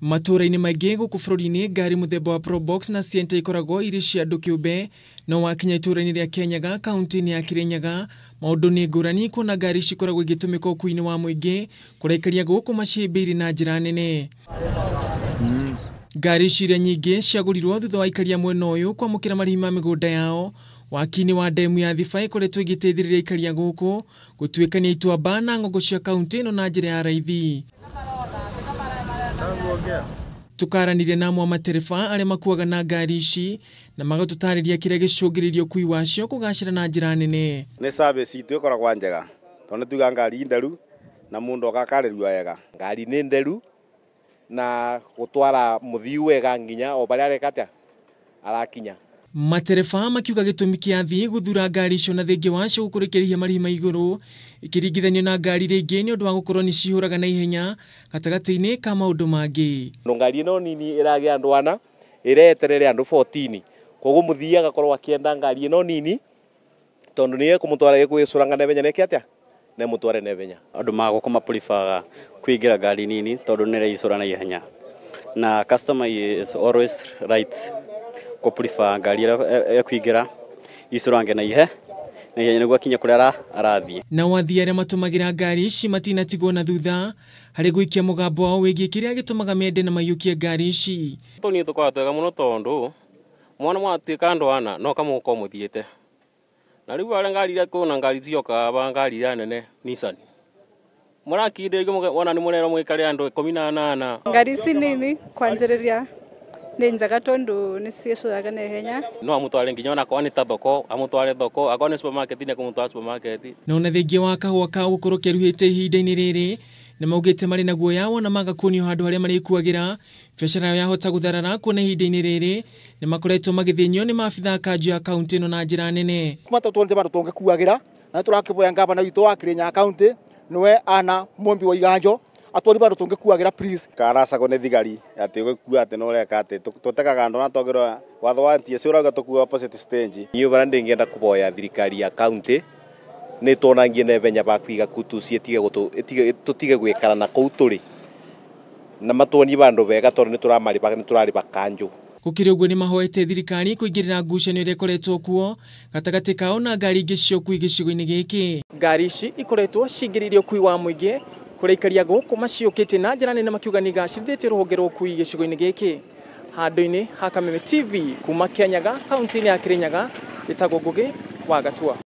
matura ini maingĩ gũkũ bũrũri-inĩ ngari mũthemba wa probox na sienta ikoragwo irĩ cia andũ kĩũmbe no wakinya itura-ini rĩa kenyaga kaunti inĩ ya kĩrĩnyaga maũndũ nĩ ngũrani kuona ngari cikoragwo igĩtũmĩka ũkuinĩ wa mũingĩ kũrekeria gũkũ maciĩmbĩire na njĩra nene hmm. ngari ici iria nyingĩ ciagũrirwo thutha wa aikaria mwena ũyũ kwamũkĩra marĩhi ma mĩgũnda yao wakini wa demu ya thiba ĩkoretwo ĩgĩteithĩrĩria aikaria gũkũ gũtuĩkania ituamba na ng'ongo cia kaũntĩ ĩno na njĩra ya raithi tukaranire namwe amatereba aria makuaga na ngari ici na magatutariria kiria gicungiririo kuiwa cio kugacira na Ne nene ni service itu ikoragwa njega tondu tuga ngari nderu na mundu agakarĩrua wega ngari nĩ nderu na gũtwara mũthii wega nginya o barĩa arekatĩa arakinya matereba makiuga gĩtũmi kĩa athii gũthura ngari icio na thengia wacio gũkũrĩkĩrĩria marĩhi ma igũrũ ikĩringithanio na ngari iria ingĩ nĩ ũndũ wa gũkorwo nĩ cihũraga na ihenya gatagatĩ-inĩ ka maũndũ mangĩ no ngari ĩno nini ĩragĩa andũ ana ĩreterere andu 14 koguo mũthii agakorwo akĩenda ngari ino nini tondu tondũ nĩ ekũmũtwara gĩkwĩcũranga nebenya neke atĩa nemũtware nebenya andũ magũkũ mapuribaga kwĩingĩra ngari nini tondu tondũ nĩreicũra na ihenya na customer is always right ko prefer ngari ya ĩkwingĩra eh, eh, isurange na ihe na ihenya nĩguo akinya kũrĩa arathiĩ na athii ari matumagira ngari ici matinatigwo na thutha hari guikia mugambo wa wegi kiria gitumaga mende na maiyũkie ngari ici tũ nĩ tũkoragwo twega muno tondũ mwana kando ana no kama uko muthiete na rĩu ari ngari ya kuna ngari ciokaga ba ngari ya nene Nissan mũrakindĩrio wona nĩ mũrerwo mwĩkare andũ ikũmi na 18 ngari ici nini kwanjĩrĩria nä njega tondå nä cigäcåraga na ihenya no amutware nginya ona korwo nä ta thoko amutware thoko akorwo nä supermarket nä akåmutwara supermarket na ona thengia wa kahua ka gå korwo keruhä te ihinda-inä rä nä maugä te na guoya wona magakuonio handå harä a marä ikuagä ra biacara yao yahota gå tharara kuona ihinda-inä rä rä nä makoretwo magä ni nä maabitha kanjũ ya kaunti ä no na njä ra nene matatuonete bandå tongä kuagä ra na nä tå rakä boya ngabana witå wa kä rä nya kauntä nä ana mwambi wa iganjo atwari bandu tungikuagira please karacagwo nä thigari ati gukua ati atä no reka atä tå tegaga na twagä watho wa ntia cio rauga tå kua stage niä bara ndä ngä enda kå thirikari ya kauntä nä twonangie na ivenya bakuiga kutu ciätige gutu tige gwä kara na kå turi tå rä na matwonie bandå bega tondå nä tå rarä ba kanjå gukiri uguo nimahoete thirikari kuingirira ngucanio iria ikoretwo kuo gatagati kao na ngari ingi cia ukui gicigo-ini giki ngari ici ikoretwo cingiriire ukui wa muingi kuraikaria guku maciukite na njira nene makiuga ni gacirithite ruhonge rukui gicigo-ini giki handu-ini ha kameme tv kuma kianyaga kaunti-ini ya kirinyaga itagwo ngugi wa gatua